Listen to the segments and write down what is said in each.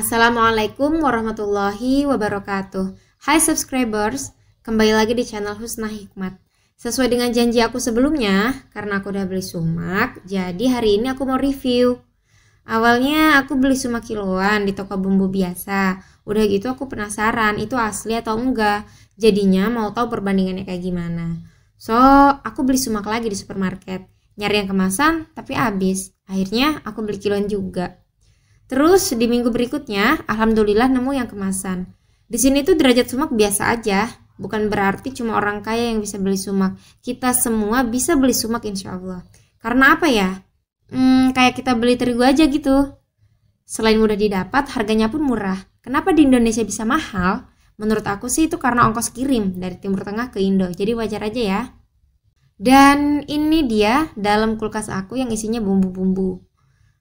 Assalamualaikum warahmatullahi wabarakatuh. Hai subscribers, kembali lagi di channel Husna Hikmat. Sesuai dengan janji aku sebelumnya, karena aku udah beli sumak, jadi hari ini aku mau review. Awalnya aku beli sumak kiloan di toko bumbu biasa. Udah gitu aku penasaran itu asli atau enggak. Jadinya mau tahu perbandingannya kayak gimana. So, aku beli sumak lagi di supermarket. Nyari yang kemasan tapi habis. Akhirnya aku beli kiloan juga. Terus di minggu berikutnya, alhamdulillah nemu yang kemasan. Di sini tuh derajat sumak biasa aja, bukan berarti cuma orang kaya yang bisa beli sumak. Kita semua bisa beli sumak insya Allah. Karena apa ya? Hmm, kayak kita beli terigu aja gitu. Selain mudah didapat, harganya pun murah. Kenapa di Indonesia bisa mahal? Menurut aku sih itu karena ongkos kirim dari Timur Tengah ke Indo, jadi wajar aja ya. Dan ini dia dalam kulkas aku yang isinya bumbu-bumbu.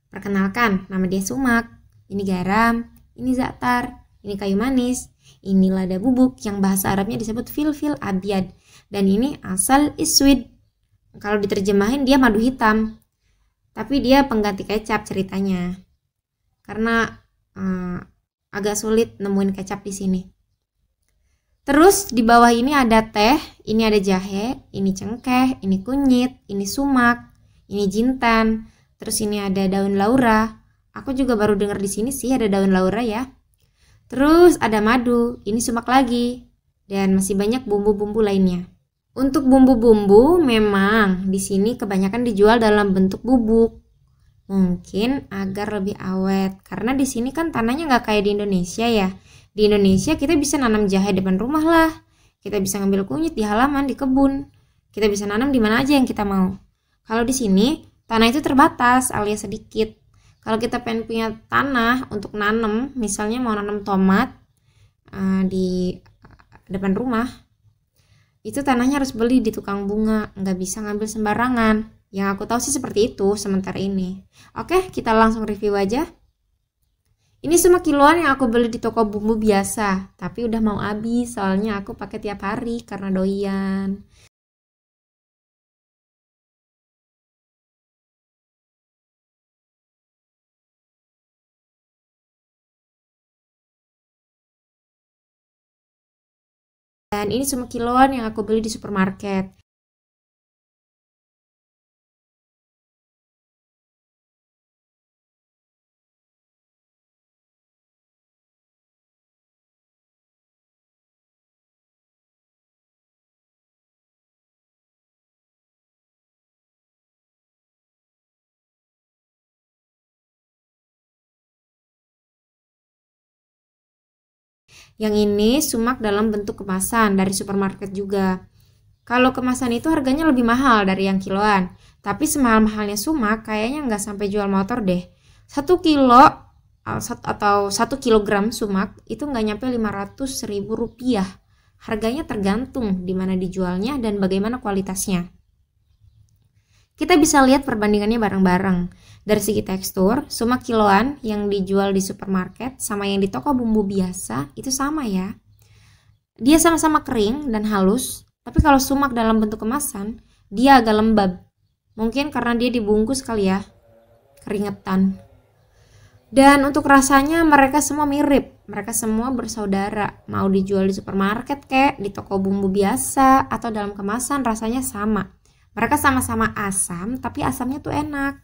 Perkenalkan, nama dia sumak, ini garam, ini zatar, ini kayu manis, ini lada bubuk yang bahasa Arabnya disebut filfil abiad dan ini asal iswid. Kalau diterjemahin dia madu hitam. Tapi dia pengganti kecap ceritanya. Karena uh, agak sulit nemuin kecap di sini. Terus di bawah ini ada teh, ini ada jahe, ini cengkeh, ini kunyit, ini sumak, ini jintan. Terus ini ada daun laura. Aku juga baru dengar di sini sih ada daun laura ya. Terus ada madu, ini sumak lagi. Dan masih banyak bumbu-bumbu lainnya. Untuk bumbu-bumbu memang di sini kebanyakan dijual dalam bentuk bubuk. Mungkin agar lebih awet karena di sini kan tanahnya nggak kayak di Indonesia ya. Di Indonesia kita bisa nanam jahe depan rumah lah. Kita bisa ngambil kunyit di halaman, di kebun. Kita bisa nanam di mana aja yang kita mau. Kalau di sini Tanah itu terbatas alias sedikit. Kalau kita pengen punya tanah untuk nanem, misalnya mau nanem tomat uh, di depan rumah, itu tanahnya harus beli di tukang bunga, nggak bisa ngambil sembarangan. Yang aku tahu sih seperti itu sementara ini. Oke, kita langsung review aja. Ini semua kiloan yang aku beli di toko bumbu biasa, tapi udah mau habis soalnya aku pakai tiap hari karena doyan. Dan ini semua kiloan yang aku beli di supermarket. Yang ini sumak dalam bentuk kemasan dari supermarket juga. Kalau kemasan itu harganya lebih mahal dari yang kiloan. Tapi semahal-mahalnya sumak kayaknya nggak sampai jual motor deh. Satu kilo atau satu kilogram sumak itu nggak nyampe 500 ribu rupiah. Harganya tergantung di mana dijualnya dan bagaimana kualitasnya. Kita bisa lihat perbandingannya bareng-bareng. Dari segi tekstur, semua kiloan yang dijual di supermarket sama yang di toko bumbu biasa itu sama ya. Dia sama-sama kering dan halus, tapi kalau sumak dalam bentuk kemasan, dia agak lembab. Mungkin karena dia dibungkus kali ya, keringetan. Dan untuk rasanya mereka semua mirip, mereka semua bersaudara. Mau dijual di supermarket kek, di toko bumbu biasa, atau dalam kemasan rasanya sama. Mereka sama-sama asam, tapi asamnya tuh enak.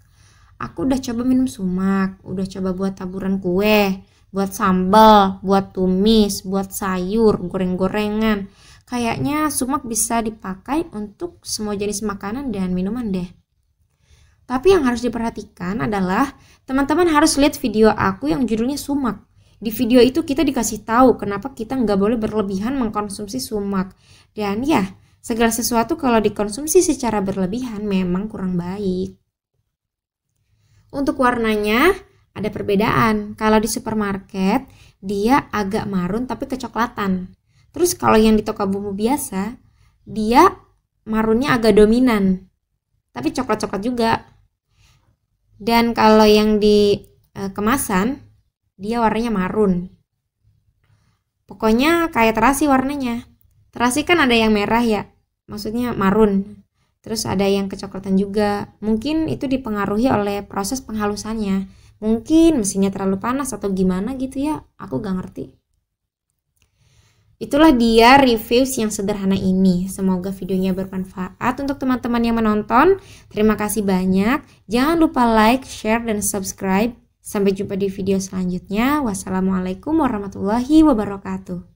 Aku udah coba minum sumak, udah coba buat taburan kue, buat sambal, buat tumis, buat sayur, goreng-gorengan. Kayaknya sumak bisa dipakai untuk semua jenis makanan dan minuman deh. Tapi yang harus diperhatikan adalah teman-teman harus lihat video aku yang judulnya sumak. Di video itu kita dikasih tahu kenapa kita nggak boleh berlebihan mengkonsumsi sumak. Dan ya, Segala sesuatu kalau dikonsumsi secara berlebihan memang kurang baik. Untuk warnanya ada perbedaan. Kalau di supermarket dia agak marun tapi kecoklatan. Terus kalau yang di toko bumbu biasa dia marunnya agak dominan. Tapi coklat-coklat juga. Dan kalau yang di e, kemasan dia warnanya marun. Pokoknya kayak terasi warnanya. Terasi kan ada yang merah ya, maksudnya marun terus ada yang kecoklatan juga mungkin itu dipengaruhi oleh proses penghalusannya mungkin mesinnya terlalu panas atau gimana gitu ya aku gak ngerti Itulah dia reviews yang sederhana ini. Semoga videonya bermanfaat untuk teman-teman yang menonton. Terima kasih banyak. Jangan lupa like, share, dan subscribe. Sampai jumpa di video selanjutnya. Wassalamualaikum warahmatullahi wabarakatuh.